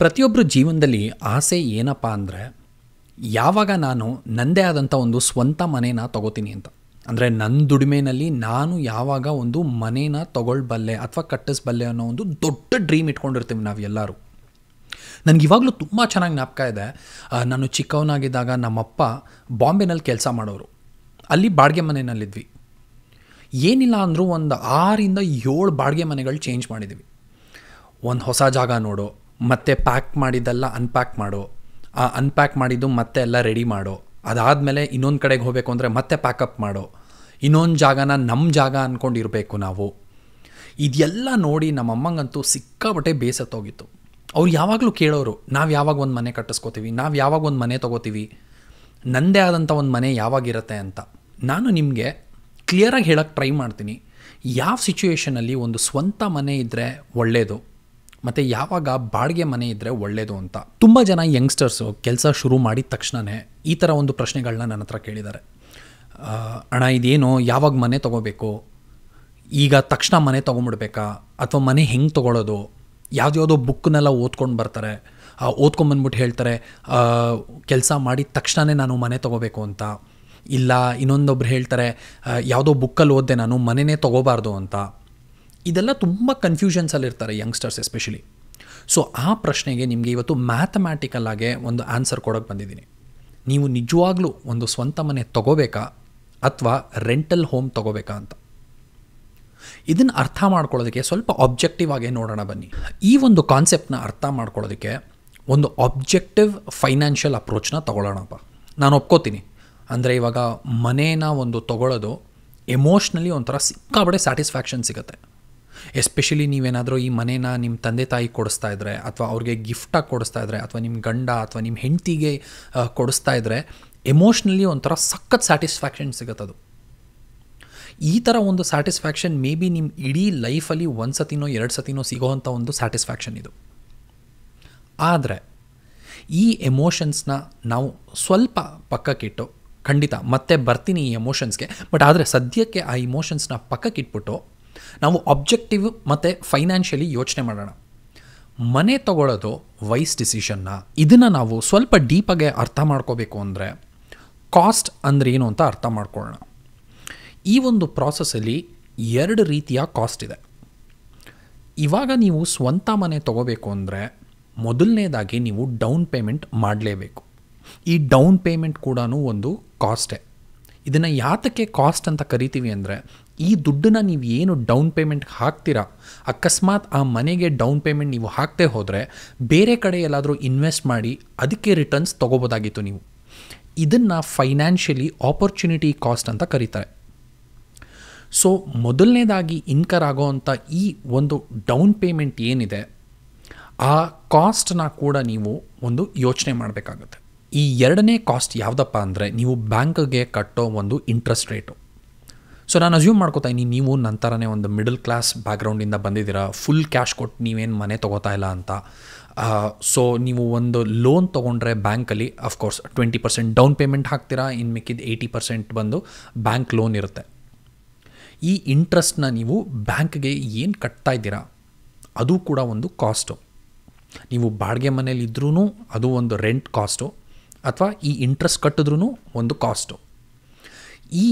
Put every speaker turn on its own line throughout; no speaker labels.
ಪ್ರತಿಯೊಬ್ಬರ ಜೀವನದಲ್ಲಿ ಆಸೆ ಏನಪ್ಪ ಅಂದರೆ ಯಾವಾಗ ನಾನು ನನ್ನದೇ ಆದಂಥ ಒಂದು ಸ್ವಂತ ಮನೇನ ತಗೋತೀನಿ ಅಂತ ಅಂದರೆ ನನ್ನ ದುಡಿಮೆನಲ್ಲಿ ನಾನು ಯಾವಾಗ ಒಂದು ಮನೇನ ತಗೊಳ್ಬಲ್ಲೆ ಅಥವಾ ಕಟ್ಟಿಸ್ಬಲ್ಲೆ ಅನ್ನೋ ಒಂದು ದೊಡ್ಡ ಡ್ರೀಮ್ ಇಟ್ಕೊಂಡಿರ್ತೀವಿ ಎಲ್ಲರೂ ನನಗೆ ಇವಾಗಲೂ ತುಂಬ ಚೆನ್ನಾಗಿ ಜ್ಞಾಪಕ ಇದೆ ನಾನು ಚಿಕ್ಕವನಾಗಿದ್ದಾಗ ನಮ್ಮಪ್ಪ ಬಾಂಬೆನಲ್ಲಿ ಕೆಲಸ ಮಾಡೋರು ಅಲ್ಲಿ ಬಾಡಿಗೆ ಮನೆಯಲ್ಲಿದ್ವಿ ಏನಿಲ್ಲ ಅಂದರೂ ಒಂದು ಆರಿಂದ ಏಳು ಬಾಡಿಗೆ ಮನೆಗಳು ಚೇಂಜ್ ಮಾಡಿದ್ವಿ ಒಂದು ಹೊಸ ಜಾಗ ನೋಡು ಮತ್ತೆ ಪ್ಯಾಕ್ ಮಾಡಿದ್ದೆಲ್ಲ ಅನ್ಪ್ಯಾಕ್ ಮಾಡು ಆ ಅನ್ಪ್ಯಾಕ್ ಮಾಡಿದ್ದು ಮತ್ತೆ ಎಲ್ಲ ರೆಡಿ ಮಾಡು ಅದಾದಮೇಲೆ ಇನ್ನೊಂದು ಕಡೆಗೆ ಹೋಗಬೇಕು ಅಂದರೆ ಮತ್ತೆ ಪ್ಯಾಕಪ್ ಮಾಡು ಇನ್ನೊಂದು ಜಾಗನ ನಮ್ಮ ಜಾಗ ಅಂದ್ಕೊಂಡಿರಬೇಕು ನಾವು ಇದೆಲ್ಲ ನೋಡಿ ನಮ್ಮ ಅಮ್ಮಂಗಂತೂ ಸಿಕ್ಕಾಬಟ್ಟೆ ಬೇಸತ್ತೋಗಿತ್ತು ಅವ್ರು ಯಾವಾಗಲೂ ಕೇಳೋರು ನಾವು ಯಾವಾಗ ಒಂದು ಮನೆ ಕಟ್ಟಿಸ್ಕೋತೀವಿ ನಾವು ಯಾವಾಗ ಒಂದು ಮನೆ ತೊಗೋತೀವಿ ನನ್ನದೇ ಆದಂಥ ಒಂದು ಮನೆ ಯಾವಾಗಿರುತ್ತೆ ಅಂತ ನಾನು ನಿಮಗೆ ಕ್ಲಿಯರಾಗಿ ಹೇಳೋಕ್ಕೆ ಟ್ರೈ ಮಾಡ್ತೀನಿ ಯಾವ ಸಿಚುವೇಷನಲ್ಲಿ ಒಂದು ಸ್ವಂತ ಮನೆ ಇದ್ದರೆ ಒಳ್ಳೆಯದು ಮತ್ತು ಯಾವಾಗ ಬಾಡಿಗೆ ಮನೆ ಇದ್ದರೆ ಒಳ್ಳೆಯದು ಅಂತ ತುಂಬ ಜನ ಯಂಗ್ಸ್ಟರ್ಸು ಕೆಲಸ ಶುರು ಮಾಡಿದ ತಕ್ಷಣವೇ ಈ ಥರ ಒಂದು ಪ್ರಶ್ನೆಗಳನ್ನ ನನ್ನ ಹತ್ರ ಕೇಳಿದ್ದಾರೆ ಅಣ್ಣ ಇದೇನು ಯಾವಾಗ ಮನೆ ತೊಗೋಬೇಕು ಈಗ ತಕ್ಷಣ ಮನೆ ತೊಗೊಂಬಿಡ್ಬೇಕಾ ಅಥವಾ ಮನೆ ಹೆಂಗೆ ತೊಗೊಳೋದು ಯಾವುದ್ಯಾವುದೋ ಬುಕ್ನೆಲ್ಲ ಓದ್ಕೊಂಡು ಬರ್ತಾರೆ ಓದ್ಕೊಂಬಂದ್ಬಿಟ್ಟು ಹೇಳ್ತಾರೆ ಕೆಲಸ ಮಾಡಿದ ತಕ್ಷಣವೇ ನಾನು ಮನೆ ತೊಗೋಬೇಕು ಅಂತ ಇಲ್ಲ ಇನ್ನೊಂದೊಬ್ರು ಹೇಳ್ತಾರೆ ಯಾವುದೋ ಬುಕ್ಕಲ್ಲಿ ಓದಿದೆ ನಾನು ಮನೆಯೇ ತೊಗೋಬಾರ್ದು ಅಂತ ಇದೆಲ್ಲ ತುಂಬ ಕನ್ಫ್ಯೂಷನ್ಸಲ್ಲಿರ್ತಾರೆ ಯಂಗ್ಸ್ಟರ್ಸ್ ಎಸ್ಪೆಷಲಿ ಸೊ ಆ ಪ್ರಶ್ನೆಗೆ ನಿಮಗೆ ಇವತ್ತು ಮ್ಯಾಥಮ್ಯಾಟಿಕಲ್ಲಾಗೆ ಒಂದು ಆನ್ಸರ್ ಕೊಡೋಕ್ಕೆ ಬಂದಿದ್ದೀನಿ ನೀವು ನಿಜವಾಗ್ಲೂ ಒಂದು ಸ್ವಂತ ಮನೆ ತಗೋಬೇಕಾ ಅಥವಾ ರೆಂಟಲ್ ಹೋಮ್ ತಗೋಬೇಕಾ ಅಂತ ಇದನ್ನು ಅರ್ಥ ಮಾಡ್ಕೊಳ್ಳೋದಕ್ಕೆ ಸ್ವಲ್ಪ ಆಬ್ಜೆಕ್ಟಿವ್ ಆಗೇ ನೋಡೋಣ ಬನ್ನಿ ಈ ಒಂದು ಕಾನ್ಸೆಪ್ಟ್ನ ಅರ್ಥ ಮಾಡ್ಕೊಳ್ಳೋದಕ್ಕೆ ಒಂದು ಆಬ್ಜೆಕ್ಟಿವ್ ಫೈನಾನ್ಷಿಯಲ್ ಅಪ್ರೋಚ್ನ ತಗೊಳ್ಳೋಣಪ್ಪ ನಾನು ಒಪ್ಕೋತೀನಿ ಅಂದರೆ ಇವಾಗ ಮನೇನ ಒಂದು ತಗೊಳ್ಳೋದು ಎಮೋಷ್ನಲಿ ಒಂಥರ ಸಿಕ್ಕಾಬಡೆ ಸ್ಯಾಟಿಸ್ಫ್ಯಾಕ್ಷನ್ ಸಿಗುತ್ತೆ ಎಸ್ಪೆಷಲಿ ನೀವೇನಾದರೂ ಈ ಮನೇನ ನಿಮ್ಮ ತಂದೆ ತಾಯಿ ಕೊಡಿಸ್ತಾ ಇದ್ದರೆ ಅಥವಾ ಅವ್ರಿಗೆ ಗಿಫ್ಟಾಗಿ ಕೊಡಿಸ್ತಾ ಇದ್ದರೆ ಅಥವಾ ನಿಮ್ಮ ಗಂಡ ಅಥವಾ ನಿಮ್ಮ ಹೆಂಡತಿಗೆ ಕೊಡಿಸ್ತಾ ಇದ್ದರೆ ಎಮೋಷ್ನಲಿ ಒಂಥರ ಸಖತ್ ಸ್ಯಾಟಿಸ್ಫ್ಯಾಕ್ಷನ್ ಸಿಗುತ್ತದು ಈ ಥರ ಒಂದು ಸ್ಯಾಟಿಸ್ಫ್ಯಾಕ್ಷನ್ ಮೇ ಬಿ ನಿಮ್ಮ ಇಡೀ ಲೈಫಲ್ಲಿ ಒಂದು ಸತಿನೋ ಎರಡು ಸತಿನೋ ಸಿಗೋವಂಥ ಒಂದು ಸ್ಯಾಟಿಸ್ಫ್ಯಾಕ್ಷನ್ ಇದು ಆದರೆ ಈ ಎಮೋಷನ್ಸ್ನ ನಾವು ಸ್ವಲ್ಪ ಪಕ್ಕಕ್ಕಿಟ್ಟು ಖಂಡಿತ ಮತ್ತೆ ಬರ್ತೀನಿ ಈ ಎಮೋಷನ್ಸ್ಗೆ ಬಟ್ ಆದರೆ ಸದ್ಯಕ್ಕೆ ಆ ಇಮೋಷನ್ಸ್ನ ಪಕ್ಕಕ್ಕಿಟ್ಬಿಟ್ಟು ನಾವು ಆಬ್ಜೆಕ್ಟಿವ್ ಮತ್ತು ಫೈನಾನ್ಷಿಯಲಿ ಯೋಚನೆ ಮಾಡೋಣ ಮನೆ ತಗೊಳ್ಳೋದು ವೈಸ್ ಡಿಸಿಷನ್ನ ಇದನ್ನು ನಾವು ಸ್ವಲ್ಪ ಡೀಪಾಗೆ ಅರ್ಥ ಮಾಡ್ಕೋಬೇಕು ಅಂದರೆ ಕಾಸ್ಟ್ ಅಂದರೆ ಏನು ಅಂತ ಅರ್ಥ ಮಾಡ್ಕೊಳ್ಳೋಣ ಈ ಒಂದು ಪ್ರಾಸೆಸಲ್ಲಿ ಎರಡು ರೀತಿಯ ಕಾಸ್ಟ್ ಇದೆ ಇವಾಗ ನೀವು ಸ್ವಂತ ಮನೆ ತಗೋಬೇಕು ಅಂದರೆ ಮೊದಲನೇದಾಗಿ ನೀವು ಡೌನ್ ಪೇಮೆಂಟ್ ಮಾಡಲೇಬೇಕು ಈ ಡೌನ್ ಪೇಮೆಂಟ್ ಕೂಡ ಒಂದು ಕಾಸ್ಟೇ ಇದನ್ನು ಯಾತಕ್ಕೆ ಕಾಸ್ಟ್ ಅಂತ ಕರಿತೀವಿ ಅಂದರೆ ಈ ದುಡ್ಡನ್ನ ನೀವು ಏನು ಡೌನ್ ಪೇಮೆಂಟ್ಗೆ ಹಾಕ್ತೀರಾ ಅಕಸ್ಮಾತ್ ಆ ಮನೆಗೆ ಡೌನ್ ಪೇಮೆಂಟ್ ನೀವು ಹಾಕ್ತೇ ಹೋದರೆ ಬೇರೆ ಕಡೆ ಎಲ್ಲಾದರೂ ಇನ್ವೆಸ್ಟ್ ಮಾಡಿ ಅದಕ್ಕೆ ರಿಟರ್ನ್ಸ್ ತೊಗೋಬೋದಾಗಿತ್ತು ನೀವು ಇದನ್ನು ಫೈನಾನ್ಷಿಯಲಿ ಆಪರ್ಚುನಿಟಿ ಕಾಸ್ಟ್ ಅಂತ ಕರೀತಾರೆ ಸೊ ಮೊದಲನೇದಾಗಿ ಇನ್ಕರ್ ಅಂಥ ಈ ಒಂದು ಡೌನ್ ಪೇಮೆಂಟ್ ಏನಿದೆ ಆ ಕಾಸ್ಟನ್ನ ಕೂಡ ನೀವು ಒಂದು ಯೋಚನೆ ಮಾಡಬೇಕಾಗುತ್ತೆ ಈ ಎರಡನೇ ಕಾಸ್ಟ್ ಯಾವುದಪ್ಪ ಅಂದರೆ ನೀವು ಬ್ಯಾಂಕ್ಗೆ ಕಟ್ಟೋ ಒಂದು ಇಂಟ್ರೆಸ್ಟ್ ರೇಟು ಸೊ ನಾನು ಅಸ್ಯೂಮ್ ಮಾಡ್ಕೋತಾ ಇದ್ದೀನಿ ನೀವು ಥರನೇ ಒಂದು ಮಿಡಲ್ ಕ್ಲಾಸ್ ಬ್ಯಾಕ್ಗ್ರೌಂಡಿಂದ ಬಂದಿದ್ದೀರಾ ಫುಲ್ ಕ್ಯಾಶ್ ಕೊಟ್ಟು ನೀವೇನು ಮನೆ ತೊಗೋತಾ ಇಲ್ಲ ಅಂತ ಸೊ ನೀವು ಒಂದು ಲೋನ್ ತೊಗೊಂಡ್ರೆ ಬ್ಯಾಂಕಲ್ಲಿ of course twenty percent down payment ಹಾಕ್ತೀರಾ ಇನ್ನು ಮಿಕ್ಕಿದ ಏಯ್ಟಿ ಪರ್ಸೆಂಟ್ ಬಂದು ಬ್ಯಾಂಕ್ ಲೋನ್ ಇರುತ್ತೆ ಈ ಇಂಟ್ರೆಸ್ಟ್ನ ನೀವು ಬ್ಯಾಂಕ್ಗೆ ಏನು ಕಟ್ತಾ ಇದ್ದೀರಾ ಅದು ಕೂಡ ಒಂದು ಕಾಸ್ಟು ನೀವು ಬಾಡಿಗೆ ಮನೇಲಿ ಇದ್ರೂ ಅದು ಒಂದು ರೆಂಟ್ ಕಾಸ್ಟು ಅಥವಾ ಈ ಇಂಟ್ರೆಸ್ಟ್ ಕಟ್ಟಿದ್ರೂ ಒಂದು ಕಾಸ್ಟು ಈ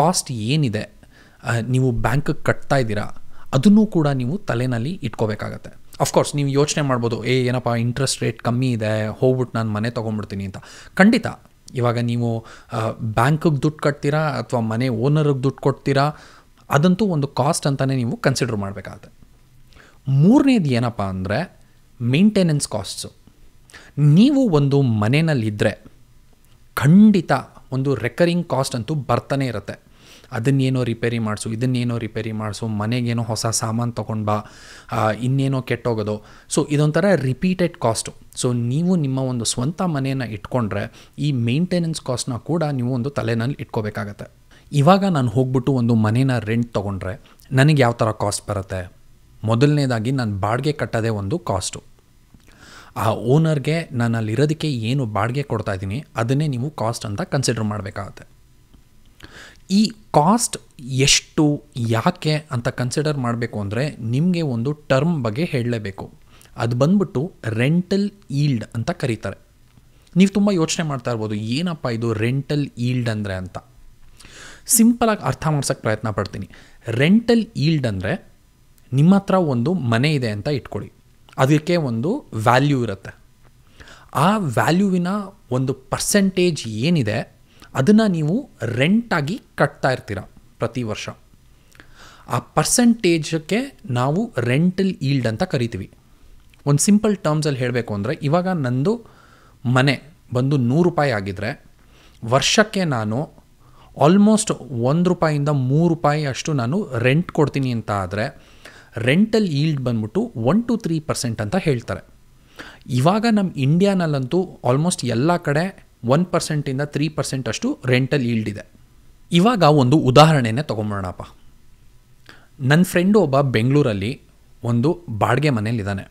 ಕಾಸ್ಟ್ ಏನಿದೆ ನೀವು ಬ್ಯಾಂಕಿಗೆ ಕಟ್ತಾ ಇದ್ದೀರಾ ಅದನ್ನು ಕೂಡ ನೀವು ತಲೆನಲ್ಲಿ ಇಟ್ಕೋಬೇಕಾಗತ್ತೆ ಅಫ್ಕೋರ್ಸ್ ನೀವು ಯೋಚನೆ ಮಾಡ್ಬೋದು ಏ ಏನಪ್ಪ ಇಂಟ್ರೆಸ್ಟ್ ರೇಟ್ ಕಮ್ಮಿ ಇದೆ ಹೋಗ್ಬಿಟ್ಟು ನಾನು ಮನೆ ತೊಗೊಂಡ್ಬಿಡ್ತೀನಿ ಅಂತ ಖಂಡಿತ ಇವಾಗ ನೀವು ಬ್ಯಾಂಕಿಗೆ ದುಡ್ಡು ಕಟ್ತೀರಾ ಅಥವಾ ಮನೆ ಓನರಿಗೆ ದುಡ್ಡು ಕೊಡ್ತೀರಾ ಅದಂತೂ ಒಂದು ಕಾಸ್ಟ್ ಅಂತಲೇ ನೀವು ಕನ್ಸಿಡರ್ ಮಾಡಬೇಕಾಗತ್ತೆ ಮೂರನೇದು ಏನಪ್ಪ ಅಂದರೆ ಮೇಂಟೆನೆನ್ಸ್ ಕಾಸ್ಟ್ಸು ನೀವು ಒಂದು ಮನೆಯಲ್ಲಿದ್ದರೆ ಖಂಡಿತ ಒಂದು ರೆಕರಿಂಗ್ ಕಾಸ್ಟ್ ಅಂತೂ ಬರ್ತಾನೆ ಇರುತ್ತೆ ಅದನ್ನೇನೋ ರಿಪೇರಿ ಮಾಡಿಸು ಇದನ್ನೇನೋ ರಿಪೇರಿ ಮಾಡಿಸು ಮನೆಗೇನೋ ಹೊಸ ಸಾಮಾನು ತೊಗೊಂಡು ಬಾ ಇನ್ನೇನೋ ಕೆಟ್ಟೋಗೋದು ಸೊ ಇದೊಂಥರ ರಿಪೀಟೆಡ್ ಕಾಸ್ಟು ಸೊ ನೀವು ನಿಮ್ಮ ಒಂದು ಸ್ವಂತ ಮನೆಯನ್ನು ಇಟ್ಕೊಂಡ್ರೆ ಈ ಮೇಂಟೆನೆನ್ಸ್ ಕಾಸ್ಟ್ನ ಕೂಡ ನೀವು ಒಂದು ತಲೆನಲ್ಲಿ ಇಟ್ಕೋಬೇಕಾಗತ್ತೆ ಇವಾಗ ನಾನು ಹೋಗ್ಬಿಟ್ಟು ಒಂದು ಮನೇನ ರೆಂಟ್ ತೊಗೊಂಡ್ರೆ ನನಗೆ ಯಾವ ಥರ ಕಾಸ್ಟ್ ಬರುತ್ತೆ ಮೊದಲನೇದಾಗಿ ನಾನು ಬಾಡಿಗೆ ಕಟ್ಟೋದೇ ಒಂದು ಕಾಸ್ಟು ಆ ಓನರ್ಗೆ ನಾನು ಏನು ಬಾಡಿಗೆ ಕೊಡ್ತಾ ಇದ್ದೀನಿ ಅದನ್ನೇ ನೀವು ಕಾಸ್ಟ್ ಅಂತ ಕನ್ಸಿಡರ್ ಮಾಡಬೇಕಾಗತ್ತೆ ಈ ಕಾಸ್ಟ್ ಎಷ್ಟು ಯಾಕೆ ಅಂತ ಕನ್ಸಿಡರ್ ಮಾಡಬೇಕು ಅಂದರೆ ನಿಮಗೆ ಒಂದು ಟರ್ಮ್ ಬಗ್ಗೆ ಹೇಳಲೇಬೇಕು ಅದು ಬಂದ್ಬಿಟ್ಟು ರೆಂಟಲ್ ಈಲ್ಡ್ ಅಂತ ಕರೀತಾರೆ ನೀವು ತುಂಬ ಯೋಚನೆ ಮಾಡ್ತಾ ಇರ್ಬೋದು ಏನಪ್ಪ ಇದು ರೆಂಟಲ್ ಈಲ್ಡ್ ಅಂದರೆ ಅಂತ ಸಿಂಪಲಾಗಿ ಅರ್ಥ ಮಾಡ್ಸೋಕ್ಕೆ ಪ್ರಯತ್ನ ಪಡ್ತೀನಿ ರೆಂಟಲ್ ಈಲ್ಡ್ ಅಂದರೆ ನಿಮ್ಮ ಹತ್ರ ಒಂದು ಮನೆ ಇದೆ ಅಂತ ಇಟ್ಕೊಳ್ಳಿ ಅದಕ್ಕೆ ಒಂದು ವ್ಯಾಲ್ಯೂ ಇರುತ್ತೆ ಆ ವ್ಯಾಲ್ಯೂವಿನ ಒಂದು ಪರ್ಸೆಂಟೇಜ್ ಏನಿದೆ ಅದನ್ನು ನೀವು ರೆಂಟಾಗಿ ಕಟ್ತಾ ಇರ್ತೀರ ಪ್ರತಿ ವರ್ಷ ಆ ಪರ್ಸೆಂಟೇಜಕ್ಕೆ ನಾವು ರೆಂಟಲ್ ಈಲ್ಡ್ ಅಂತ ಕರಿತೀವಿ ಒಂದು ಸಿಂಪಲ್ ಟರ್ಮ್ಸಲ್ಲಿ ಹೇಳಬೇಕು ಅಂದರೆ ಇವಾಗ ನಂದು ಮನೆ ಬಂದು ನೂರು ರೂಪಾಯಿ ಆಗಿದ್ದರೆ ವರ್ಷಕ್ಕೆ ನಾನು ಆಲ್ಮೋಸ್ಟ್ ಒಂದು ರೂಪಾಯಿಂದ ಮೂರು ರೂಪಾಯಿ ಅಷ್ಟು ನಾನು ರೆಂಟ್ ಕೊಡ್ತೀನಿ ಅಂತ ಆದರೆ ರೆಂಟಲ್ ಈಲ್ಡ್ ಬಂದ್ಬಿಟ್ಟು ಒನ್ ಟು ತ್ರೀ ಪರ್ಸೆಂಟ್ ಅಂತ ಹೇಳ್ತಾರೆ ಇವಾಗ ನಮ್ಮ ಇಂಡಿಯಾನಲ್ಲಂತೂ ಆಲ್ಮೋಸ್ಟ್ ಎಲ್ಲ ಕಡೆ ಒನ್ ಪರ್ಸೆಂಟಿಂದ ತ್ರೀ ಪರ್ಸೆಂಟ್ ಅಷ್ಟು ರೆಂಟಲ್ ಈಲ್ಡ್ ಇದೆ ಇವಾಗ ಒಂದು ಉದಾಹರಣೆನೇ ತೊಗೊಂಬೋಣಪ್ಪ ನನ್ನ ಫ್ರೆಂಡು ಒಬ್ಬ ಬೆಂಗಳೂರಲ್ಲಿ ಒಂದು ಬಾಡಿಗೆ ಮನೇಲಿದ್ದಾನೆ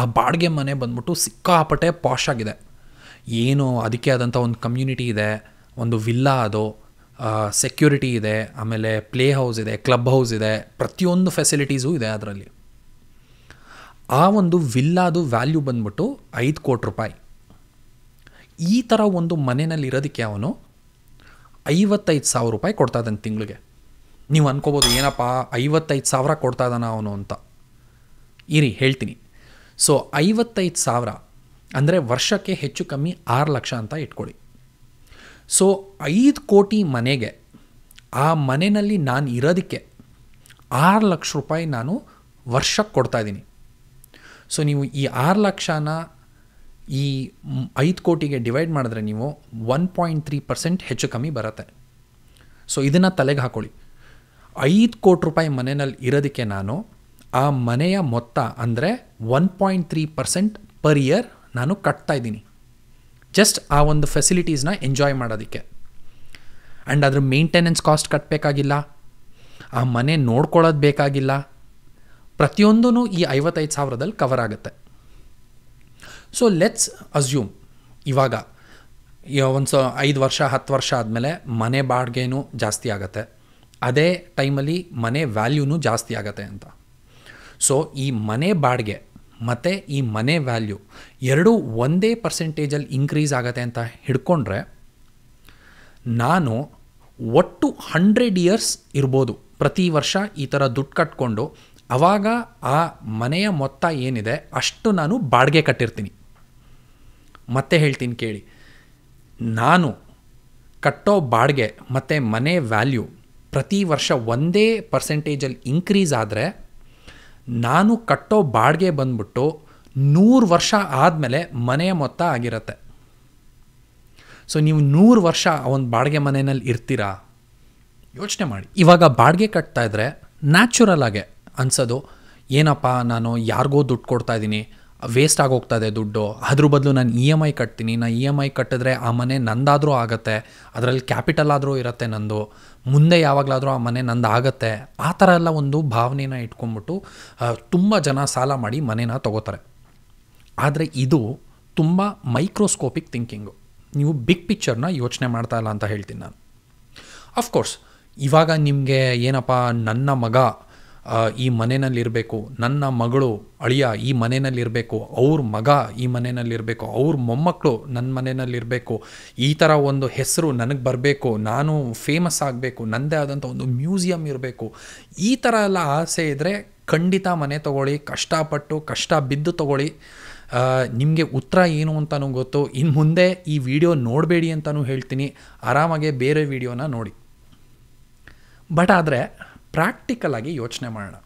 ಆ ಬಾಡಿಗೆ ಮನೆ ಬಂದ್ಬಿಟ್ಟು ಸಿಕ್ಕಾಪಟ್ಟೆ ಪಾಶ್ ಆಗಿದೆ ಏನು ಅದಕ್ಕೆ ಆದಂಥ ಒಂದು ಕಮ್ಯುನಿಟಿ ಇದೆ ಒಂದು ವಿಲ್ಲಾ ಅದು ಸೆಕ್ಯೂರಿಟಿ ಇದೆ ಆಮೇಲೆ ಪ್ಲೇ ಹೌಸ್ ಇದೆ ಕ್ಲಬ್ ಹೌಸ್ ಇದೆ ಪ್ರತಿಯೊಂದು ಫೆಸಿಲಿಟೀಸು ಇದೆ ಅದರಲ್ಲಿ ಆ ಒಂದು ವಿಲ್ಲಾದು ವ್ಯಾಲ್ಯೂ ಬಂದ್ಬಿಟ್ಟು ಐದು ಕೋಟಿ ರೂಪಾಯಿ ಈ ಥರ ಒಂದು ಮನೆಯಲ್ಲಿ ಇರೋದಕ್ಕೆ ಅವನು ಐವತ್ತೈದು ಸಾವಿರ ರೂಪಾಯಿ ಕೊಡ್ತಾ ಇದ್ದಾನೆ ತಿಂಗಳಿಗೆ ನೀವು ಅನ್ಕೋಬೋದು ಏನಪ್ಪ ಐವತ್ತೈದು ಸಾವಿರ ಕೊಡ್ತಾ ಇದ್ದಾನ ಅವನು ಅಂತ ಇರಿ ಹೇಳ್ತೀನಿ ಸೊ ಐವತ್ತೈದು ಸಾವಿರ ಅಂದರೆ ವರ್ಷಕ್ಕೆ ಹೆಚ್ಚು ಕಮ್ಮಿ ಆರು ಲಕ್ಷ ಅಂತ ಇಟ್ಕೊಳ್ಳಿ ಸೊ ಐದು ಕೋಟಿ ಮನೆಗೆ ಆ ಮನೆಯಲ್ಲಿ ನಾನು ಇರೋದಕ್ಕೆ ಆರು ಲಕ್ಷ ರೂಪಾಯಿ ನಾನು ವರ್ಷಕ್ಕೆ ಕೊಡ್ತಾಯಿದ್ದೀನಿ ಸೊ ನೀವು ಈ ಆರು ಲಕ್ಷನ ಈ ಐದು ಕೋಟಿಗೆ ಡಿವೈಡ್ ಮಾಡಿದ್ರೆ ನೀವು ಒನ್ ಪಾಯಿಂಟ್ ತ್ರೀ ಪರ್ಸೆಂಟ್ ಹೆಚ್ಚು ಕಮ್ಮಿ ಬರುತ್ತೆ ಸೊ ಇದನ್ನು ತಲೆಗೆ ಹಾಕೊಳ್ಳಿ ಐದು ಕೋಟಿ ರೂಪಾಯಿ ಮನೆಯಲ್ಲಿ ಇರೋದಕ್ಕೆ ನಾನು ಆ ಮನೆಯ ಮೊತ್ತ ಅಂದರೆ one point three percent per year ನಾನು ಕಟ್ತಾ ಇದ್ದೀನಿ ಜಸ್ಟ್ ಆ ಒಂದು ಫೆಸಿಲಿಟೀಸ್ನ ಎಂಜಾಯ್ ಮಾಡೋದಕ್ಕೆ ಆ್ಯಂಡ್ ಅದ್ರ ಮೇಂಟೆನೆನ್ಸ್ ಕಾಸ್ಟ್ ಕಟ್ಟಬೇಕಾಗಿಲ್ಲ ಆ ಮನೆ ನೋಡ್ಕೊಳ್ಳೋದು ಬೇಕಾಗಿಲ್ಲ ಪ್ರತಿಯೊಂದೂ ಈ ಐವತ್ತೈದು ಸಾವಿರದಲ್ಲಿ ಕವರ್ ಆಗುತ್ತೆ ಸೊ ಲೆಟ್ಸ್ ಅಸ್ಯೂಮ್ ಇವಾಗ ಒಂದು ಸ ಐದು ವರ್ಷ ಹತ್ತು ವರ್ಷ ಆದಮೇಲೆ ಮನೆ ಬಾಡಿಗೆನೂ ಜಾಸ್ತಿ ಆಗುತ್ತೆ ಅದೇ ಟೈಮಲ್ಲಿ ಮನೆ ವ್ಯಾಲ್ಯೂನೂ ಜಾಸ್ತಿ ಆಗತ್ತೆ ಅಂತ ಸೊ ಈ ಮನೆ ಬಾಡಿಗೆ ಮತ್ತು ಈ ಮನೆ ವ್ಯಾಲ್ಯೂ ಎರಡೂ ಒಂದೇ ಪರ್ಸೆಂಟೇಜಲ್ಲಿ ಇನ್ಕ್ರೀಸ್ ಆಗತ್ತೆ ಅಂತ ಹಿಡ್ಕೊಂಡ್ರೆ ನಾನು ಒಟ್ಟು ಹಂಡ್ರೆಡ್ ಇಯರ್ಸ್ ಇರ್ಬೋದು ಪ್ರತಿ ವರ್ಷ ಈ ಥರ ದುಡ್ಡು ಕಟ್ಕೊಂಡು ಆವಾಗ ಆ ಮನೆಯ ಮೊತ್ತ ಏನಿದೆ ಅಷ್ಟು ನಾನು ಬಾಡಿಗೆ ಕಟ್ಟಿರ್ತೀನಿ ಮತ್ತೆ ಹೇಳ್ತೀನಿ ಕೇಳಿ ನಾನು ಕಟ್ಟೋ ಬಾಡಿಗೆ ಮತ್ತು ಮನೆ ವ್ಯಾಲ್ಯೂ ಪ್ರತಿ ವರ್ಷ ಒಂದೇ ಪರ್ಸೆಂಟೇಜಲ್ಲಿ ಇನ್ಕ್ರೀಸ್ ಆದರೆ ನಾನು ಕಟ್ಟೋ ಬಾಡಿಗೆ ಬಂದ್ಬಿಟ್ಟು ನೂರು ವರ್ಷ ಆದಮೇಲೆ ಮನೆಯ ಮೊತ್ತ ಆಗಿರತ್ತೆ ಸೊ ನೀವು ನೂರು ವರ್ಷ ಒಂದು ಬಾಡಿಗೆ ಮನೆಯಲ್ಲಿ ಇರ್ತೀರಾ ಯೋಚನೆ ಮಾಡಿ ಇವಾಗ ಬಾಡಿಗೆ ಕಟ್ತಾ ಇದ್ದರೆ ನ್ಯಾಚುರಲ್ ಆಗೇ ಅನ್ಸೋದು ಏನಪ್ಪ ನಾನು ಯಾರಿಗೋ ದುಡ್ಡು ಕೊಡ್ತಾ ಇದ್ದೀನಿ ವೇಸ್ಟ್ ಆಗೋಗ್ತದೆ ದುಡ್ಡು ಅದ್ರ ಬದಲು ನಾನು ಇ ಎಮ್ ಐ e ಕಟ್ತೀನಿ ನಾನು ಇ e ಎಮ್ ಐ ಕಟ್ಟಿದ್ರೆ ಆ ಮನೆ ನಂದಾದರೂ ಆಗುತ್ತೆ ಅದರಲ್ಲಿ ಕ್ಯಾಪಿಟಲ್ ಆದರೂ ಇರುತ್ತೆ ನಂದು ಮುಂದೆ ಯಾವಾಗಲಾದರೂ ಆ ಮನೆ ನಂದು ಆಗುತ್ತೆ ಆ ಥರ ಎಲ್ಲ ಒಂದು ಭಾವನೆನ ಇಟ್ಕೊಂಡ್ಬಿಟ್ಟು ತುಂಬ ಜನ ಸಾಲ ಮಾಡಿ ಮನೆನ ತಗೋತಾರೆ ಆದರೆ ಇದು ತುಂಬ ಮೈಕ್ರೋಸ್ಕೋಪಿಕ್ ಥಿಂಕಿಂಗು ನೀವು ಬಿಗ್ ಪಿಕ್ಚರ್ನ ಯೋಚನೆ ಮಾಡ್ತಾ ಇಲ್ಲ ಅಂತ ಹೇಳ್ತೀನಿ ನಾನು ಅಫ್ಕೋರ್ಸ್ ಇವಾಗ ನಿಮಗೆ ಏನಪ್ಪ ನನ್ನ ಮಗ ಈ ಮನೆಯಲ್ಲಿರಬೇಕು ನನ್ನ ಮಗಳು ಅಳಿಯ ಈ ಮನೆಯಲ್ಲಿರಬೇಕು ಅವ್ರ ಮಗ ಈ ಮನೆಯಲ್ಲಿರಬೇಕು ಅವ್ರ ಮೊಮ್ಮಕ್ಕಳು ನನ್ನ ಮನೆಯಲ್ಲಿರಬೇಕು ಈ ಥರ ಒಂದು ಹೆಸರು ನನಗೆ ಬರಬೇಕು ನಾನು ಫೇಮಸ್ ಆಗಬೇಕು ನನ್ನದೇ ಆದಂಥ ಒಂದು ಮ್ಯೂಸಿಯಂ ಇರಬೇಕು ಈ ಥರ ಎಲ್ಲ ಆಸೆ ಇದ್ದರೆ ಖಂಡಿತ ಮನೆ ತೊಗೊಳ್ಳಿ ಕಷ್ಟಪಟ್ಟು ಕಷ್ಟ ಬಿದ್ದು ತೊಗೊಳ್ಳಿ ನಿಮಗೆ ಉತ್ತರ ಏನು ಅಂತಲೂ ಗೊತ್ತು ಇನ್ನು ಮುಂದೆ ಈ ವಿಡಿಯೋ ನೋಡಬೇಡಿ ಅಂತಲೂ ಹೇಳ್ತೀನಿ ಆರಾಮಾಗೆ ಬೇರೆ ವಿಡಿಯೋನ ನೋಡಿ ಬಟ್ ಆದರೆ ಪ್ರಾಕ್ಟಿಕಲ್ ಆಗಿ ಯೋಚನೆ ಮಾಡೋಣ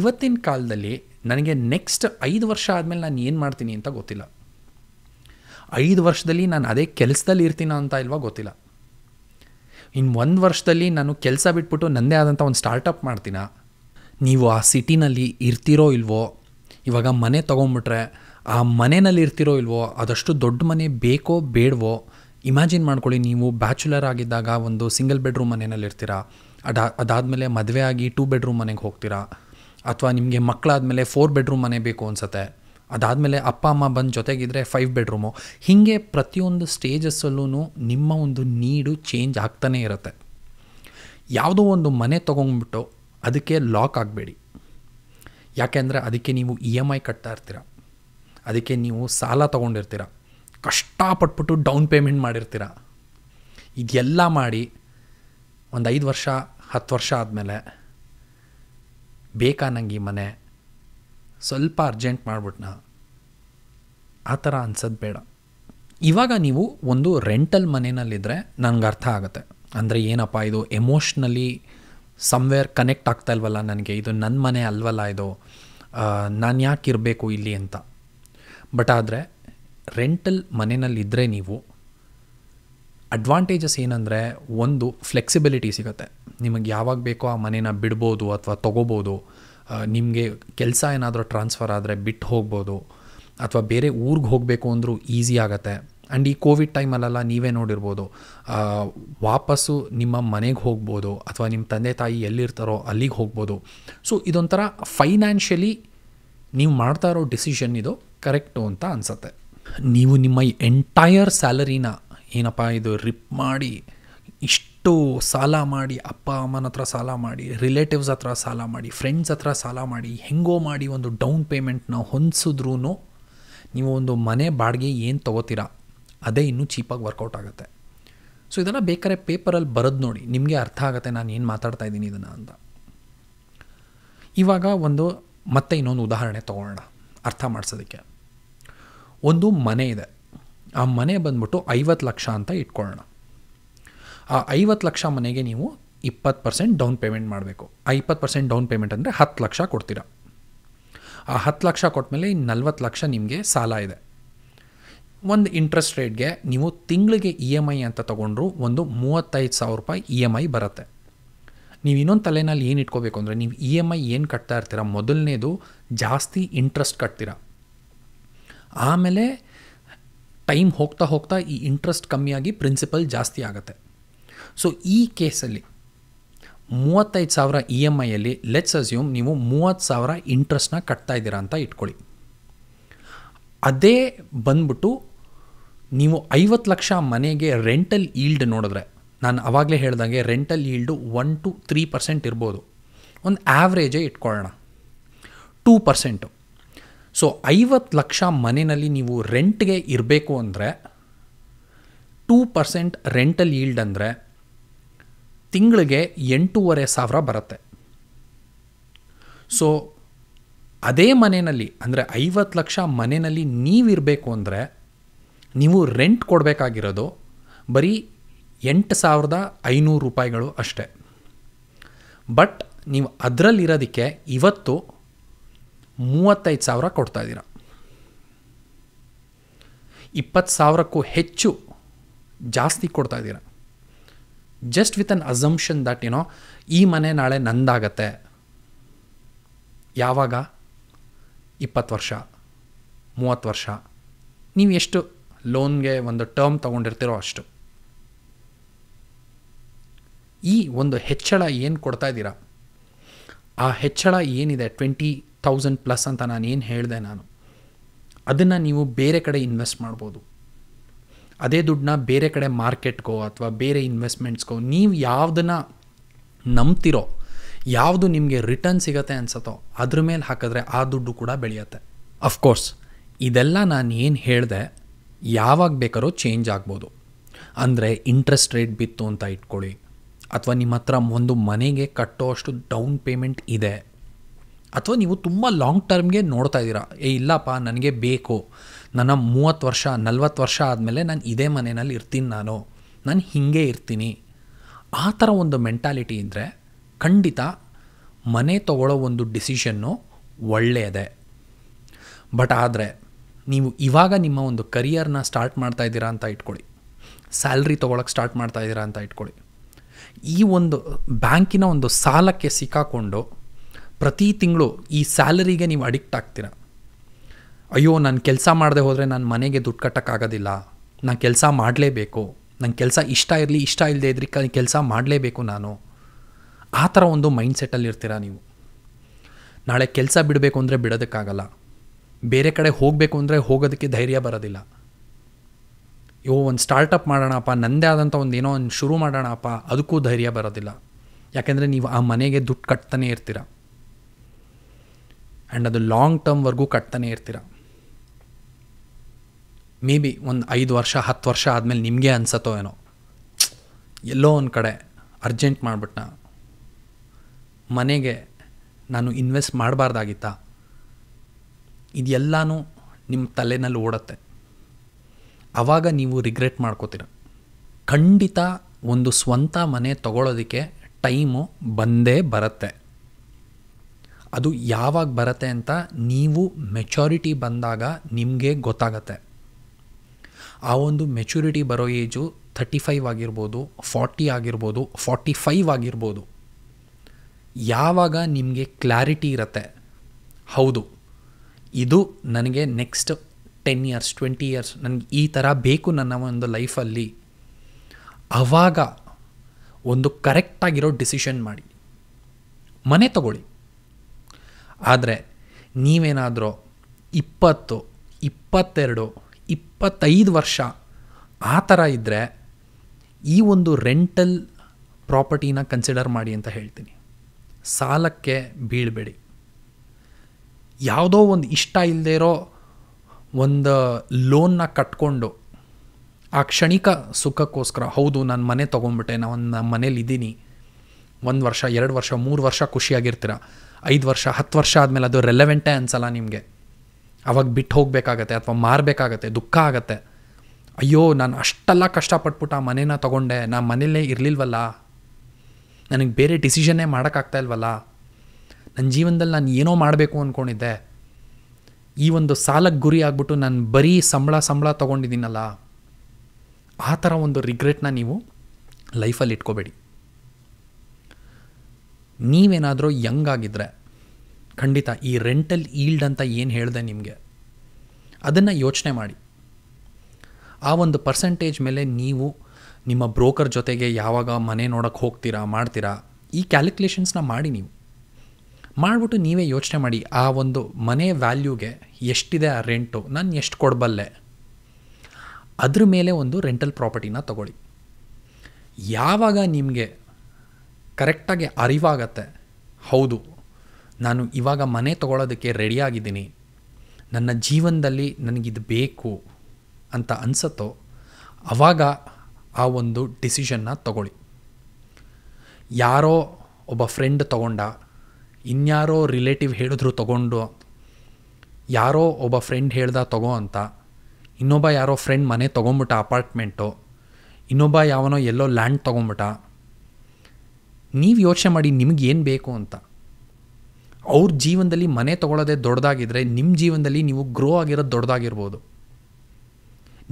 ಇವತ್ತಿನ ಕಾಲದಲ್ಲಿ ನನಗೆ ನೆಕ್ಸ್ಟ್ ಐದು ವರ್ಷ ಆದಮೇಲೆ ನಾನು ಏನು ಮಾಡ್ತೀನಿ ಅಂತ ಗೊತ್ತಿಲ್ಲ ಐದು ವರ್ಷದಲ್ಲಿ ನಾನು ಅದೇ ಕೆಲಸದಲ್ಲಿ ಇರ್ತೀನ ಅಂತ ಇಲ್ವಾ ಗೊತ್ತಿಲ್ಲ ಇನ್ನು ಒಂದು ವರ್ಷದಲ್ಲಿ ನಾನು ಕೆಲಸ ಬಿಟ್ಬಿಟ್ಟು ನನ್ನದೇ ಆದಂಥ ಒಂದು ಸ್ಟಾರ್ಟಪ್ ಮಾಡ್ತೀನ ನೀವು ಆ ಸಿಟಿನಲ್ಲಿ ಇರ್ತೀರೋ ಇಲ್ವೋ ಇವಾಗ ಮನೆ ತೊಗೊಂಬಿಟ್ರೆ ಆ ಮನೆಯಲ್ಲಿ ಇರ್ತಿರೋ ಇಲ್ವೋ ಅದಷ್ಟು ದೊಡ್ಡ ಮನೆ ಬೇಕೋ ಬೇಡವೋ ಇಮ್ಯಾಜಿನ್ ಮಾಡ್ಕೊಳ್ಳಿ ನೀವು ಬ್ಯಾಚುಲರ್ ಆಗಿದ್ದಾಗ ಒಂದು ಸಿಂಗಲ್ ಬೆಡ್ರೂಮ್ ಮನೆಯಲ್ಲಿರ್ತೀರಾ ಅದಾ ಅದಾದಮೇಲೆ ಮದುವೆ ಆಗಿ ಟೂ ಬೆಡ್ರೂಮ್ ಮನೆಗೆ ಹೋಗ್ತೀರಾ ಅಥವಾ ನಿಮಗೆ ಮಕ್ಕಳಾದಮೇಲೆ ಫೋರ್ ಬೆಡ್ರೂಮ್ ಮನೆ ಬೇಕು ಅನ್ಸುತ್ತೆ ಅದಾದಮೇಲೆ ಅಪ್ಪ ಅಮ್ಮ ಬಂದು ಜೊತೆಗಿದ್ರೆ ಫೈವ್ ಬೆಡ್ರೂಮು ಹೀಗೆ ಪ್ರತಿಯೊಂದು ಸ್ಟೇಜಸ್ಸಲ್ಲೂ ನಿಮ್ಮ ಒಂದು ನೀಡು ಚೇಂಜ್ ಆಗ್ತಾನೇ ಇರುತ್ತೆ ಯಾವುದೋ ಒಂದು ಮನೆ ತೊಗೊಂಡ್ಬಿಟ್ಟು ಅದಕ್ಕೆ ಲಾಕ್ ಆಗಬೇಡಿ ಯಾಕೆಂದರೆ ಅದಕ್ಕೆ ನೀವು ಇ ಎಮ್ ಐ ಕಟ್ತಾ ಇರ್ತೀರ ಅದಕ್ಕೆ ನೀವು ಸಾಲ ತೊಗೊಂಡಿರ್ತೀರ ಕಷ್ಟಪಟ್ಬಿಟ್ಟು ಡೌನ್ ಪೇಮೆಂಟ್ ಮಾಡಿರ್ತೀರ ಇದೆಲ್ಲ ಮಾಡಿ ಒಂದು ಐದು ವರ್ಷ ಹತ್ತು ವರ್ಷ ಆದಮೇಲೆ ಬೇಕಾ ನನಗೆ ಈ ಮನೆ ಸ್ವಲ್ಪ ಅರ್ಜೆಂಟ್ ಮಾಡಿಬಿಟ್ನ ಆ ಥರ ಅನ್ಸೋದು ಬೇಡ ಇವಾಗ ನೀವು ಒಂದು ರೆಂಟಲ್ ಮನೆಯಲ್ಲಿದ್ದರೆ ನನಗೆ ಅರ್ಥ ಆಗುತ್ತೆ ಅಂದರೆ ಏನಪ್ಪ ಇದು ಎಮೋಷ್ನಲಿ ಸಮ್ವೇರ್ ಕನೆಕ್ಟ್ ಆಗ್ತಾ ಇಲ್ವಲ್ಲ ನನಗೆ ಇದು ನನ್ನ ಮನೆ ಅಲ್ವಲ್ಲ ಇದು ನಾನು ಯಾಕೆ ಇರಬೇಕು ಇಲ್ಲಿ ಅಂತ ಬಟ್ ಆದರೆ ರೆಂಟಲ್ ಮನೆಯಲ್ಲಿದ್ದರೆ ನೀವು ಅಡ್ವಾಂಟೇಜಸ್ ಏನಂದರೆ ಒಂದು ಫ್ಲೆಕ್ಸಿಬಿಲಿಟಿ ಸಿಗುತ್ತೆ ನಿಮಗೆ ಯಾವಾಗ ಬೇಕೋ ಆ ಮನೇನ ಬಿಡ್ಬೋದು ಅಥವಾ ತೊಗೋಬೋದು ನಿಮಗೆ ಕೆಲಸ ಏನಾದರೂ ಟ್ರಾನ್ಸ್ಫರ್ ಆದರೆ ಬಿಟ್ಟು ಹೋಗ್ಬೋದು ಅಥವಾ ಬೇರೆ ಊರಿಗೆ ಹೋಗಬೇಕು ಅಂದರೂ ಈಸಿ ಆಗುತ್ತೆ ಆ್ಯಂಡ್ ಈ ಕೋವಿಡ್ ಟೈಮಲ್ಲೆಲ್ಲ ನೀವೇ ನೋಡಿರ್ಬೋದು ವಾಪಸ್ಸು ನಿಮ್ಮ ಮನೆಗೆ ಹೋಗ್ಬೋದು ಅಥವಾ ನಿಮ್ಮ ತಂದೆ ತಾಯಿ ಎಲ್ಲಿರ್ತಾರೋ ಅಲ್ಲಿಗೆ ಹೋಗ್ಬೋದು ಸೊ ಇದೊಂಥರ ಫೈನಾನ್ಷಿಯಲಿ ನೀವು ಮಾಡ್ತಾ ಇರೋ ಡಿಸಿಷನ್ ಇದು ಕರೆಕ್ಟು ಅಂತ ಅನಿಸುತ್ತೆ ನೀವು ನಿಮ್ಮ ಎಂಟೈರ್ ಸ್ಯಾಲರಿನ ಏನಪ್ಪ ಇದು ರಿಪ್ ಮಾಡಿ ಇಷ್ಟು ಸಾಲ ಮಾಡಿ ಅಪ್ಪ ಅಮ್ಮನ ಹತ್ರ ಸಾಲ ಮಾಡಿ ರಿಲೇಟಿವ್ಸ್ ಹತ್ರ ಸಾಲ ಮಾಡಿ ಫ್ರೆಂಡ್ಸ್ ಹತ್ರ ಸಾಲ ಮಾಡಿ ಹೆಂಗೋ ಮಾಡಿ ಒಂದು ಡೌನ್ ಪೇಮೆಂಟ್ನ ಹೊಂದಿಸಿದ್ರೂ ನೀವು ಒಂದು ಮನೆ ಬಾಡಿಗೆ ಏನು ತೊಗೋತೀರಾ ಅದೇ ಇನ್ನೂ ಚೀಪಾಗಿ ವರ್ಕೌಟ್ ಆಗುತ್ತೆ ಸೊ ಇದನ್ನು ಬೇಕಾದ್ರೆ ಪೇಪರಲ್ಲಿ ಬರೋದು ನೋಡಿ ನಿಮಗೆ ಅರ್ಥ ಆಗುತ್ತೆ ನಾನು ಏನು ಮಾತಾಡ್ತಾ ಇದ್ದೀನಿ ಇದನ್ನು ಅಂತ ಇವಾಗ ಒಂದು ಮತ್ತೆ ಇನ್ನೊಂದು ಉದಾಹರಣೆ ತೊಗೊಳ್ಳೋಣ ಅರ್ಥ ಮಾಡಿಸೋದಕ್ಕೆ ಒಂದು ಮನೆ ಇದೆ ಆ ಮನೆ ಬಂದ್ಬಿಟ್ಟು ಐವತ್ತು ಲಕ್ಷ ಅಂತ ಇಟ್ಕೊಳ್ಳೋಣ ಆ ಐವತ್ತು ಲಕ್ಷ ಮನೆಗೆ ನೀವು ಇಪ್ಪತ್ತು ಪರ್ಸೆಂಟ್ ಡೌನ್ ಪೇಮೆಂಟ್ ಮಾಡಬೇಕು ಆ ಇಪ್ಪತ್ತು ಪರ್ಸೆಂಟ್ ಡೌನ್ ಪೇಮೆಂಟ್ ಅಂದರೆ ಹತ್ತು ಲಕ್ಷ ಕೊಡ್ತೀರಾ ಆ ಹತ್ತು ಲಕ್ಷ ಕೊಟ್ಟಮೇಲೆ ಇನ್ನು ನಲ್ವತ್ತು ಲಕ್ಷ ನಿಮಗೆ ಸಾಲ ಇದೆ ಒಂದು ಇಂಟ್ರೆಸ್ಟ್ ರೇಟ್ಗೆ ನೀವು ತಿಂಗಳಿಗೆ ಇ e ಎಮ್ ಐ ಅಂತ ತೊಗೊಂಡ್ರು ಒಂದು ಮೂವತ್ತೈದು ಸಾವಿರ ರೂಪಾಯಿ ಇ e ಎಮ್ ಐ ಬರುತ್ತೆ ನೀವು ಇನ್ನೊಂದು ತಲೆನಲ್ಲಿ ಏನು ಇಟ್ಕೋಬೇಕು ಅಂದರೆ ನೀವು ಇ ಎಮ್ ಐ ಏನು ಕಟ್ತಾ ಇರ್ತೀರ ಮೊದಲನೇದು ಜಾಸ್ತಿ ಇಂಟ್ರೆಸ್ಟ್ ಕಟ್ತೀರ ಆಮೇಲೆ ಟೈಮ್ ಹೋಗ್ತಾ ಹೋಗ್ತಾ ಈ ಇಂಟ್ರೆಸ್ಟ್ ಕಮ್ಮಿಯಾಗಿ ಪ್ರಿನ್ಸಿಪಲ್ ಜಾಸ್ತಿ ಆಗುತ್ತೆ ಸೊ ಈ ಕೇಸಲ್ಲಿ ಮೂವತ್ತೈದು ಸಾವಿರ ಇ ಎಮ್ ಐಯಲ್ಲಿ ಲೆಟ್ಸ್ ಅಸ್ಯೂಮ್ ನೀವು ಮೂವತ್ತು ಸಾವಿರ ಇಂಟ್ರೆಸ್ಟ್ನ ಕಟ್ತಾ ಇದ್ದೀರಾ ಅಂತ ಇಟ್ಕೊಳ್ಳಿ ಅದೇ ಬಂದ್ಬಿಟ್ಟು ನೀವು ಐವತ್ತು ಲಕ್ಷ ಮನೆಗೆ ರೆಂಟಲ್ ಈಲ್ಡ್ ನೋಡಿದ್ರೆ ನಾನು ಅವಾಗಲೇ ಹೇಳ್ದಂಗೆ rental yield one two three percent ಇರ್ಬೋದು ಒಂದು ಆ್ಯಾವ್ರೇಜೇ ಇಟ್ಕೊಳ್ಳೋಣ ಟೂ ಪರ್ಸೆಂಟು ಸೊ ಐವತ್ತು ಲಕ್ಷ ಮನೆಯಲ್ಲಿ ನೀವು ರೆಂಟ್ಗೆ ಇರಬೇಕು ಅಂದರೆ ಟೂ ಪರ್ಸೆಂಟ್ ರೆಂಟಲ್ಲಿ ಈಲ್ಡ್ ಅಂದರೆ ತಿಂಗಳಿಗೆ ಎಂಟೂವರೆ ಸಾವಿರ ಬರುತ್ತೆ ಸೊ ಅದೇ ಮನೆಯಲ್ಲಿ ಅಂದರೆ ಐವತ್ತು ಲಕ್ಷ ಮನೆಯಲ್ಲಿ ನೀವಿರಬೇಕು ಅಂದರೆ ನೀವು ರೆಂಟ್ ಕೊಡಬೇಕಾಗಿರೋದು ಬರೀ ಎಂಟು ಸಾವಿರದ ಐನೂರು ರೂಪಾಯಿಗಳು ಅಷ್ಟೆ ಬಟ್ ನೀವು ಅದರಲ್ಲಿರೋದಕ್ಕೆ ಇವತ್ತು ಮೂವತ್ತೈದು ಸಾವಿರ ಕೊಡ್ತಾ ಇದ್ದೀರಾ ಇಪ್ಪತ್ತು ಸಾವಿರಕ್ಕೂ ಹೆಚ್ಚು ಜಾಸ್ತಿ ಕೊಡ್ತಾ ಇದ್ದೀರ just with an assumption that ಏನೋ ಈ ಮನೆ ನಾಳೆ ನಂದಾಗತ್ತೆ ಯಾವಾಗ ಇಪ್ಪತ್ತು ವರ್ಷ ಮೂವತ್ತು ವರ್ಷ ನೀವು ಎಷ್ಟು ಲೋನ್ಗೆ ಒಂದು ಟರ್ಮ್ ತೊಗೊಂಡಿರ್ತೀರೋ ಅಷ್ಟು ಈ ಒಂದು ಹೆಚ್ಚಳ ಏನು ಕೊಡ್ತಾ ಇದ್ದೀರಾ ಆ ಹೆಚ್ಚಳ ಏನಿದೆ ಟ್ವೆಂಟಿ ತೌಸಂಡ್ ಪ್ಲಸ್ ಅಂತ ನಾನು ಏನು ಹೇಳಿದೆ ನಾನು ಅದನ್ನು ನೀವು ಬೇರೆ ಕಡೆ ಇನ್ವೆಸ್ಟ್ ಮಾಡ್ಬೋದು ಅದೇ ದುಡ್ಡನ್ನ ಬೇರೆ ಕಡೆ ಮಾರ್ಕೆಟ್ಗೋ ಅಥವಾ ಬೇರೆ ಇನ್ವೆಸ್ಟ್ಮೆಂಟ್ಸ್ಗೋ ನೀವು ಯಾವುದನ್ನು ನಂಬ್ತಿರೋ ಯಾವುದು ನಿಮಗೆ ರಿಟರ್ನ್ ಸಿಗತ್ತೆ ಅನ್ಸತ್ತೋ ಅದ್ರ ಮೇಲೆ ಹಾಕಿದ್ರೆ ಆ ದುಡ್ಡು ಕೂಡ ಬೆಳೆಯುತ್ತೆ ಅಫ್ಕೋರ್ಸ್ ಇದೆಲ್ಲ ನಾನು ಏನು ಹೇಳಿದೆ ಯಾವಾಗ ಬೇಕಾದ್ರೂ ಚೇಂಜ್ ಆಗ್ಬೋದು ಅಂದರೆ ಇಂಟ್ರೆಸ್ಟ್ ರೇಟ್ ಬಿತ್ತು ಅಂತ ಇಟ್ಕೊಳ್ಳಿ ಅಥವಾ ನಿಮ್ಮ ಹತ್ರ ಒಂದು ಮನೆಗೆ ಕಟ್ಟೋ ಅಷ್ಟು ಡೌನ್ ಪೇಮೆಂಟ್ ಇದೆ ಅಥವಾ ನೀವು ತುಂಬ ಲಾಂಗ್ ಟರ್ಮ್ಗೆ ನೋಡ್ತಾ ಇದ್ದೀರಾ ಏ ಇಲ್ಲಪ್ಪ ನನಗೆ ಬೇಕು ನನ್ನ ಮೂವತ್ತು ವರ್ಷ ನಲ್ವತ್ತು ವರ್ಷ ಆದಮೇಲೆ ನಾನು ಇದೇ ಮನೆಯಲ್ಲಿ ಇರ್ತೀನಿ ನಾನು ನಾನು ಹೀಗೆ ಇರ್ತೀನಿ ಆ ಥರ ಒಂದು ಮೆಂಟಾಲಿಟಿ ಇದ್ದರೆ ಖಂಡಿತ ಮನೆ ತಗೊಳ್ಳೋ ಒಂದು ಡಿಸಿಷನ್ನು ಒಳ್ಳೆಯದೇ ಬಟ್ ಆದರೆ ನೀವು ಇವಾಗ ನಿಮ್ಮ ಒಂದು ಕರಿಯರ್ನ ಸ್ಟಾರ್ಟ್ ಮಾಡ್ತಾ ಇದ್ದೀರಾ ಅಂತ ಇಟ್ಕೊಳ್ಳಿ ಸ್ಯಾಲ್ರಿ ತೊಗೊಳಕ್ಕೆ ಸ್ಟಾರ್ಟ್ ಮಾಡ್ತಾ ಇದ್ದೀರಾ ಅಂತ ಇಟ್ಕೊಳ್ಳಿ ಈ ಒಂದು ಬ್ಯಾಂಕಿನ ಒಂದು ಸಾಲಕ್ಕೆ ಸಿಕ್ಕಾಕೊಂಡು ಪ್ರತಿ ತಿಂಗಳು ಈ ಸ್ಯಾಲರಿಗೆ ನೀವು ಅಡಿಕ್ಟ್ ಆಗ್ತೀರ ಅಯ್ಯೋ ನಾನು ಕೆಲಸ ಮಾಡದೆ ಹೋದರೆ ನಾನು ಮನೆಗೆ ದುಡ್ಡು ಕಟ್ಟೋಕ್ಕಾಗೋದಿಲ್ಲ ನಾನು ಕೆಲಸ ಮಾಡಲೇಬೇಕು ನನ್ನ ಕೆಲಸ ಇಷ್ಟ ಇರಲಿ ಇಷ್ಟ ಇಲ್ಲದೆ ಇದ್ರೆ ಕೆಲಸ ಮಾಡಲೇಬೇಕು ನಾನು ಆ ಥರ ಒಂದು ಮೈಂಡ್ಸೆಟ್ಟಲ್ಲಿ ಇರ್ತೀರ ನೀವು ನಾಳೆ ಕೆಲಸ ಬಿಡಬೇಕು ಅಂದರೆ ಬಿಡೋದಕ್ಕಾಗಲ್ಲ ಬೇರೆ ಕಡೆ ಹೋಗಬೇಕು ಅಂದರೆ ಹೋಗೋದಕ್ಕೆ ಧೈರ್ಯ ಬರೋದಿಲ್ಲ ಯೋ ಒಂದು ಸ್ಟಾರ್ಟಪ್ ಮಾಡೋಣಪ್ಪ ನನ್ನದೇ ಆದಂಥ ಒಂದು ಏನೋ ಒಂದು ಶುರು ಮಾಡೋಣಪ್ಪ ಅದಕ್ಕೂ ಧೈರ್ಯ ಬರೋದಿಲ್ಲ ಯಾಕೆಂದರೆ ನೀವು ಆ ಮನೆಗೆ ದುಡ್ಡು ಕಟ್ತಾನೆ ಇರ್ತೀರ ಆ್ಯಂಡ್ ಅದು ಲಾಂಗ್ ಟರ್ಮ್ವರೆಗೂ ಕಟ್ತಾನೆ ಇರ್ತೀರ ಮೇ ಬಿ ಒಂದು ಐದು ವರ್ಷ ಹತ್ತು ವರ್ಷ ಆದಮೇಲೆ ನಿಮಗೆ ಅನ್ಸತ್ತೋ ಏನೋ ಎಲ್ಲೋ ಒಂದು ಕಡೆ ಅರ್ಜೆಂಟ್ ಮಾಡಿಬಿಟ್ನ ಮನೆಗೆ ನಾನು ಇನ್ವೆಸ್ಟ್ ಮಾಡಬಾರ್ದಾಗಿತ್ತಾ ಇದೆಲ್ಲನೂ ನಿಮ್ಮ ತಲೆನಲ್ಲಿ ಓಡತ್ತೆ ಆವಾಗ ನೀವು ರಿಗ್ರೆಟ್ ಮಾಡ್ಕೋತೀರ ಖಂಡಿತ ಒಂದು ಸ್ವಂತ ಮನೆ ತಗೊಳ್ಳೋದಕ್ಕೆ ಟೈಮು ಬಂದೇ ಬರುತ್ತೆ ಅದು ಯಾವಾಗ ಬರುತ್ತೆ ಅಂತ ನೀವು ಮೆಚೋರಿಟಿ ಬಂದಾಗ ನಿಮಗೆ ಗೊತ್ತಾಗತ್ತೆ ಆ ಒಂದು ಮೆಚುರಿಟಿ ಬರೋ ಏಜು ಥರ್ಟಿ ಫೈವ್ ಆಗಿರ್ಬೋದು ಫಾರ್ಟಿ ಆಗಿರ್ಬೋದು ಫಾರ್ಟಿ ಫೈವ್ ಆಗಿರ್ಬೋದು ಯಾವಾಗ ನಿಮಗೆ ಕ್ಲಾರಿಟಿ ಇರತ್ತೆ ಹೌದು ಇದು ನನಗೆ next ten years twenty years ನನಗೆ ಈ ಥರ ಬೇಕು ನನ್ನ ಒಂದು ಲೈಫಲ್ಲಿ ಆವಾಗ ಒಂದು ಕರೆಕ್ಟಾಗಿರೋ ಡಿಸಿಷನ್ ಮಾಡಿ ಮನೆ ತಗೊಳ್ಳಿ ಆದರೆ ನೀವೇನಾದರೂ ಇಪ್ಪತ್ತು ಇಪ್ಪತ್ತೆರಡು ಇಪ್ಪತ್ತೈದು ವರ್ಷ ಆ ಥರ ಇದ್ದರೆ ಈ ಒಂದು ರೆಂಟಲ್ ಪ್ರಾಪರ್ಟಿನ ಕನ್ಸಿಡರ್ ಮಾಡಿ ಅಂತ ಹೇಳ್ತೀನಿ ಸಾಲಕ್ಕೆ ಬೀಳಬೇಡಿ ಯಾವುದೋ ಒಂದು ಇಷ್ಟ ಇಲ್ಲದೇ ಇರೋ ಒಂದು ಲೋನ್ನ ಕಟ್ಕೊಂಡು ಆ ಕ್ಷಣಿಕ ಸುಖಕ್ಕೋಸ್ಕರ ಹೌದು ನಾನು ಮನೆ ತೊಗೊಂಡ್ಬಿಟ್ಟೆ ನಾನು ನಮ್ಮ ಮನೇಲಿ ಇದ್ದೀನಿ ಒಂದು ವರ್ಷ ಎರಡು ವರ್ಷ ಮೂರು ವರ್ಷ ಖುಷಿಯಾಗಿರ್ತೀರ ಐದು ವರ್ಷ ಹತ್ತು ವರ್ಷ ಆದಮೇಲೆ ಅದು ರೆಲೆವೆಂಟೇ ಅನ್ಸಲ್ಲ ನಿಮಗೆ ಅವಾಗ ಬಿಟ್ಟು ಹೋಗಬೇಕಾಗತ್ತೆ ಅಥವಾ ಮಾರಬೇಕಾಗತ್ತೆ ದುಃಖ ಆಗತ್ತೆ ಅಯ್ಯೋ ನಾನು ಅಷ್ಟೆಲ್ಲ ಕಷ್ಟಪಟ್ಬಿಟ್ಟು ಆ ಮನೇನ ತೊಗೊಂಡೆ ನಾನು ಮನೇಲೇ ಇರಲಿಲ್ವಲ್ಲ ನನಗೆ ಬೇರೆ ಡಿಸಿಷನ್ನೇ ಮಾಡೋಕ್ಕಾಗ್ತಾ ಇಲ್ವಲ್ಲ ನನ್ನ ಜೀವನದಲ್ಲಿ ನಾನು ಏನೋ ಮಾಡಬೇಕು ಅಂದ್ಕೊಂಡಿದ್ದೆ ಈ ಒಂದು ಸಾಲಕ್ಕೆ ಗುರಿ ಆಗ್ಬಿಟ್ಟು ನಾನು ಬರೀ ಸಂಬಳ ಸಂಬಳ ತೊಗೊಂಡಿದ್ದೀನಲ್ಲ ಆ ಥರ ಒಂದು ರಿಗ್ರೆಟ್ನ ನೀವು ಲೈಫಲ್ಲಿ ಇಟ್ಕೋಬೇಡಿ ನೀವೇನಾದರೂ ಯಂಗ್ ಆಗಿದ್ದರೆ ಖಂಡಿತ ಈ ರೆಂಟಲ್ ಈಲ್ಡ್ ಅಂತ ಏನು ಹೇಳಿದೆ ನಿಮಗೆ ಅದನ್ನು ಯೋಚನೆ ಮಾಡಿ ಆ ಒಂದು ಪರ್ಸೆಂಟೇಜ್ ಮೇಲೆ ನೀವು ನಿಮ್ಮ ಬ್ರೋಕರ್ ಜೊತೆಗೆ ಯಾವಾಗ ಮನೆ ನೋಡೋಕ್ಕೆ ಹೋಗ್ತೀರಾ ಮಾಡ್ತೀರಾ ಈ ಕ್ಯಾಲ್ಕುಲೇಷನ್ಸ್ನ ಮಾಡಿ ನೀವು ಮಾಡಿಬಿಟ್ಟು ನೀವೇ ಯೋಚನೆ ಮಾಡಿ ಆ ಒಂದು ಮನೆ ವ್ಯಾಲ್ಯೂಗೆ ಎಷ್ಟಿದೆ ಆ ರೆಂಟು ನಾನು ಎಷ್ಟು ಕೊಡಬಲ್ಲೆ ಅದ್ರ ಮೇಲೆ ಒಂದು ರೆಂಟಲ್ ಪ್ರಾಪರ್ಟಿನ ತಗೊಳ್ಳಿ ಯಾವಾಗ ನಿಮಗೆ ಕರೆಕ್ಟಾಗಿ ಅರಿವಾಗತ್ತೆ ಹೌದು ನಾನು ಇವಾಗ ಮನೆ ತೊಗೊಳೋದಕ್ಕೆ ರೆಡಿಯಾಗಿದ್ದೀನಿ ನನ್ನ ಜೀವನದಲ್ಲಿ ನನಗಿದು ಬೇಕು ಅಂತ ಅನಿಸುತ್ತೋ ಆವಾಗ ಆ ಒಂದು ಡಿಸಿಷನ್ನ ತಗೊಳ್ಳಿ ಯಾರೋ ಒಬ್ಬ ಫ್ರೆಂಡ್ ತಗೊಂಡ ಇನ್ಯಾರೋ ರಿಲೇಟಿವ್ ಹೇಳಿದ್ರು ತಗೊಂಡು ಯಾರೋ ಒಬ್ಬ ಫ್ರೆಂಡ್ ಹೇಳ್ದ ತಗೋ ಅಂತ ಇನ್ನೊಬ್ಬ ಯಾರೋ ಫ್ರೆಂಡ್ ಮನೆ ತೊಗೊಂಬಿಟ್ಟ ಅಪಾರ್ಟ್ಮೆಂಟು ಇನ್ನೊಬ್ಬ ಯಾವನೋ ಎಲ್ಲೋ ಲ್ಯಾಂಡ್ ತೊಗೊಂಬಿಟ್ಟ ನೀವು ಯೋಚನೆ ಮಾಡಿ ನಿಮಗೆ ಏನು ಬೇಕು ಅಂತ ಅವ್ರ ಜೀವನದಲ್ಲಿ ಮನೆ ತೊಗೊಳ್ಳೋದೇ ದೊಡ್ಡದಾಗಿದ್ದರೆ ನಿಮ್ಮ ಜೀವನದಲ್ಲಿ ನೀವು ಗ್ರೋ ಆಗಿರೋದು ದೊಡ್ಡದಾಗಿರ್ಬೋದು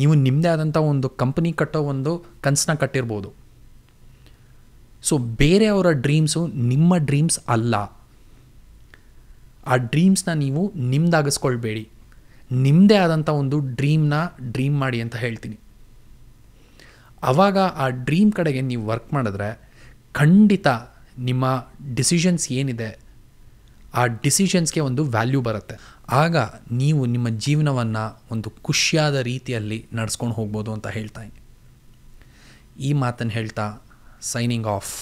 ನೀವು ನಿಮ್ಮದೇ ಆದಂಥ ಒಂದು ಕಂಪ್ನಿ ಕಟ್ಟೋ ಒಂದು ಕನ್ಸನ್ನ ಕಟ್ಟಿರ್ಬೋದು ಸೊ ಬೇರೆಯವರ ಡ್ರೀಮ್ಸು ನಿಮ್ಮ ಡ್ರೀಮ್ಸ್ ಅಲ್ಲ ಆ ಡ್ರೀಮ್ಸ್ನ ನೀವು ನಿಮ್ದಾಗಿಸ್ಕೊಳ್ಬೇಡಿ ನಿಮ್ಮದೇ ಆದಂಥ ಒಂದು ಡ್ರೀಮ್ನ ಡ್ರೀಮ್ ಮಾಡಿ ಅಂತ ಹೇಳ್ತೀನಿ ಆವಾಗ ಆ ಡ್ರೀಮ್ ಕಡೆಗೆ ನೀವು ವರ್ಕ್ ಮಾಡಿದ್ರೆ ಖಂಡಿತ ನಿಮ್ಮ ಡಿಸಿಷನ್ಸ್ ಏನಿದೆ ಆ ಡಿಸಿಷನ್ಸ್ಗೆ ಒಂದು ವ್ಯಾಲ್ಯೂ ಬರುತ್ತೆ ಆಗ ನೀವು ನಿಮ್ಮ ಜೀವನವನ್ನು ಒಂದು ಖುಷಿಯಾದ ರೀತಿಯಲ್ಲಿ ನಡೆಸ್ಕೊಂಡು ಹೋಗ್ಬೋದು ಅಂತ ಹೇಳ್ತಾ ಈ ಮಾತನ್ನು ಹೇಳ್ತಾ ಸೈನಿಂಗ್ ಆಫ್